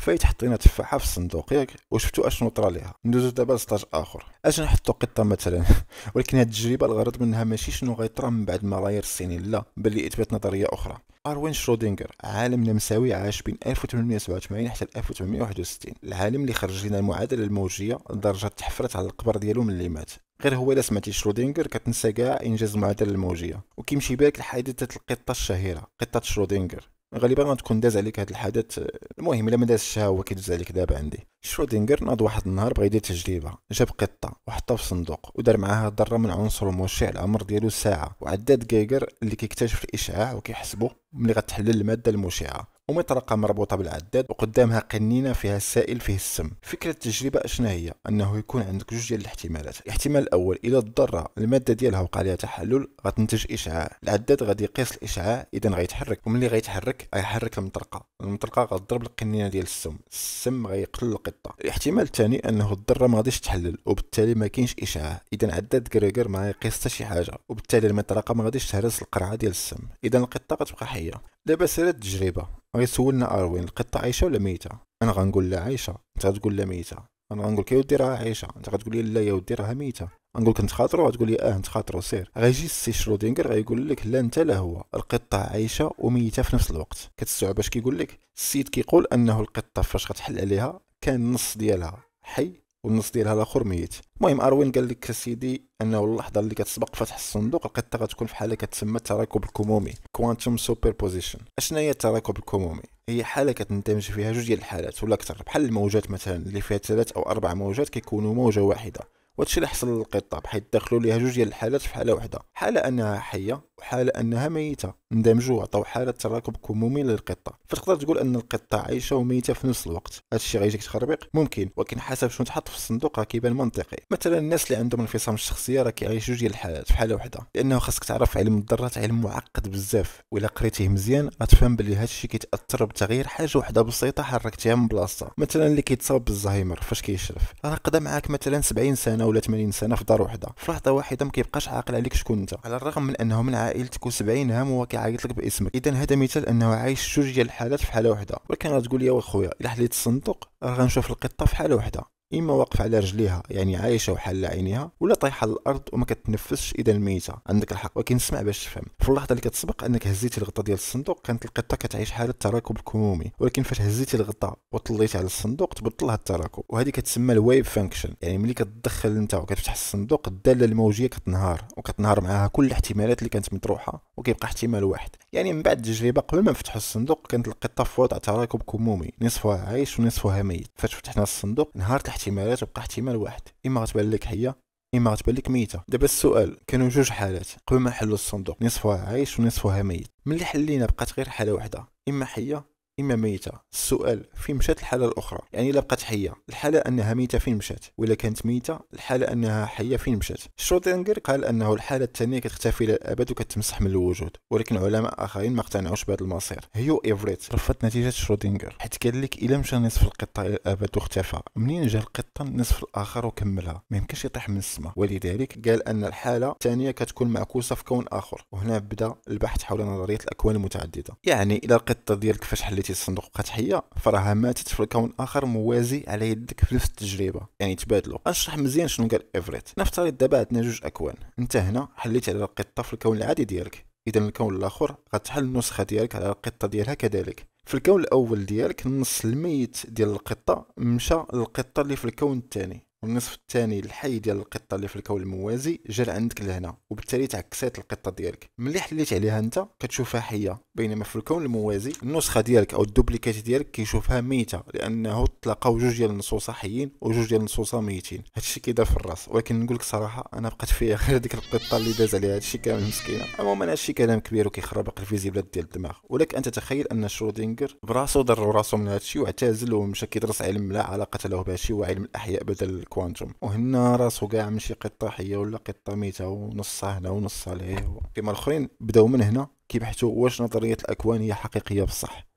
فايت حطينا تفاحه في الصندوق ياك وشفتوا اشنو طرا ليها ندوزو دابا لسطاج اخر اش نحطوا قطه مثلا ولكن هاد التجربه الغرض منها ماشي شنو غيطرا من بعد ملايير السنين لا بل اثبات نظريه اخرى اروين شرودينغر عالم نمساوي عاش بين 1887 حتى 1861 العالم اللي خرج لنا المعادله الموجيه لدرجه تحفرت على القبر ديالو من اللي مات غير هو الا سمعتي شرودينغر كتنسى كاع انجاز المعادله الموجيه وكيمشي بالك لحادثه القطه الشهيره قطه شرودينغر غالبا غتكون داز عليك هذا الحدث المهم الا ما دازش هو كيدوز عليك دابا عندي شرودنجر ناض واحد النهار بغا يدير تجربه جاب قطه وحطها في صندوق ودار معاها ذره من عنصر المشع العمر ديالو ساعه وعداد جايجر اللي كيكتشف الاشعاع وكيحسبه ملي غتحلل الماده المشعه ومطرقة مربوطة بالعداد وقدامها قنينة فيها السائل فيه السم فكرة التجربة شنو هي انه يكون عندك جوج ديال الاحتمالات الاحتمال الاول اذا الذرة المادة ديالها وقع لها تحلل غتنتج اشعاع العداد غادي يقيس الاشعاع اذا غيتحرك وملي غيتحرك غيحرك المطرقة المطرقة غتضرب القنينة ديال السم السم غيقتل القطة الاحتمال الثاني انه الذرة ما غاديش تحلل وبالتالي ما كاينش اشعاع اذا عداد كريغر ما يقيس حتى شي حاجة وبالتالي المطرقة ما غاديش تهرس القرعة ديال السم اذا القطة غتبقى حية دابا سير التجربة ويسولنا اروين القطه عايشه ولا ميته انا غنقول لها عايشه انت غتقول لها ميته انا غنقول لك يا ودي راها عايشه انت غتقول لي لا يا ودي راها ميته غنقول لك انت خاطرو غتقول لي اه انت خاطرو سير غيجي السي شرودينغر غيقول لك لا انت لا هو القطه عايشه وميته في نفس الوقت كتستوعب اش كيقول لك السيد كيقول انه القطه فاش غتحل عليها كان النص ديالها حي والنص ديالها الاخر ميت المهم اروين قال لك سيدي انه اللحظه اللي كتسبق فتح الصندوق القطه غتكون في حاله كتسمى التراكب الكمومي كوانتوم سوبر بوزيشن اشنا هي التراكب الكمومي هي حاله كتندمج فيها جوج ديال الحالات ولا اكثر بحال الموجات مثلا اللي فيها ثلاث او اربع موجات كيكونوا موجه واحده وهادشي اللي حصل للقطه بحيث دخلوا ليها جوج ديال الحالات في حاله واحده حاله انها حيه وحاله انها ميته اندمجوا وعطاو حاله تراكب كمومي للقطه فتقدر تقول ان القطه عايشه وميته في نفس الوقت هادشي غيجيك تخربيق ممكن ولكن حسب شنو تحط في الصندوق راه كيبان منطقي مثلا الناس اللي عندهم انفصام الشخصيه راه كيعيشوا ديال الحالات في حاله وحده لانه خاصك تعرف علم الذرات علم معقد بزاف والا قريتيه مزيان غتفهم بلي هادشي كيتاثر بتغيير حاجه وحده بسيطه حركتيها من بلاصتها مثلا اللي كيتصاب بالزهايمر فاش كيشرف راه قدا معاك مثلا 70 سنه ولا 80 سنه في دار وحده في لحظه واحده ما كيبقاش عاقل عليك شكون انت على الرغم من انه من عائلتك و70 هم هو عيط لك باسمك اذا هذا مثال انه عايش جوج ديال الحالات في حاله واحده ولكن غتقول لي يا خويا الا حليت الصندوق راه غنشوف القطه في حاله واحده اما واقفه على رجليها يعني عايشه وحل عينيها ولا طايحه للارض وما كتنفسش اذا ميته عندك الحق ولكن اسمع باش تفهم في اللحظه اللي كتسبق انك هزيتي الغطاء ديال الصندوق كانت القطه كتعيش حاله تراكم كمومي ولكن فاش هزيتي الغطاء وطليتي على الصندوق تبطل هذا التراكب وهذه كتسمى الويف فانكشن يعني ملي كتدخل انت وكتفتح الصندوق الداله الموجيه كتنهار وكتنهار معاها كل الاحتمالات اللي كانت مطروحه وكيبقى احتمال واحد يعني من بعد التجربه قبل ما نفتحوا الصندوق كانت القطه في وضع تراكب كمومي نصفها عايش ونصفها ميت فاش فتحنا الصندوق انهارت الاحتمالات وبقى احتمال واحد اما غتبان لك حيه اما غتبان لك ميته دابا السؤال كانوا جوج حالات قبل ما نحلوا الصندوق نصفها عايش ونصفها ميت ملي حلينا بقات غير حاله واحده اما حيه اما ميته السؤال فين مشات الحاله الاخرى يعني الا بقات حيه الحاله انها ميته فين مشات ولا كانت ميته الحاله انها حيه فين مشات شروتينغر قال انه الحاله الثانيه كتختفي الى الابد وكتمسح من الوجود ولكن علماء اخرين ما اقتنعوش بهذا المصير هيو ايفريت رفضت نتيجه شرودنجر حيت قال لك الا مشى نصف القطه الى الابد واختفى منين جا القطه النصف الاخر وكملها ما يمكنش يطيح من السماء ولذلك قال ان الحاله الثانيه كتكون معكوسه في كون اخر وهنا بدا البحث حول نظريه الاكوان المتعدده يعني الى القطه ديالك فاش حليتي ماتت الصندوق بقات حيه فراها ماتت في الكون اخر موازي على يدك في نفس التجربه يعني تبادلوا اشرح مزيان شنو قال ايفريت نفترض دابا عندنا جوج اكوان انت هنا حليت على القطه في الكون العادي ديالك اذا الكون الاخر غتحل النسخه ديالك على القطه ديالها كذلك في الكون الاول ديالك النص الميت ديال القطه مشى للقطه اللي في الكون الثاني والنصف الثاني الحي ديال القطه اللي في الكون الموازي جا عندك لهنا وبالتالي تعكسات القطه ديالك ملي حليت عليها انت كتشوفها حيه بينما في الكون الموازي النسخه ديالك او الدوبليكات ديالك كيشوفها ميته لانه تلاقاو جوج ديال النصوص حيين وجوج ديال النصوص ميتين هادشي كيدار في الراس ولكن نقول لك صراحه انا بقات فيا غير ديك القطه اللي داز عليها هادشي كامل مسكينه المهم انا هادشي كلام كبير وكيخربق الفيزيبلات ديال الدماغ ولك ان تتخيل ان شرودينجر براسو ضر راسو من هادشي واعتزل ومشى كيدرس علم لا علاقه له بهادشي وعلم الاحياء بدل الكوانتوم وهنا راسو كاع ماشي قطه حيه ولا قطه ميته ونصها هنا ونصها لهيه كيما الاخرين بداو من هنا كيبحثوا واش نظريه الاكوان هي حقيقيه بصح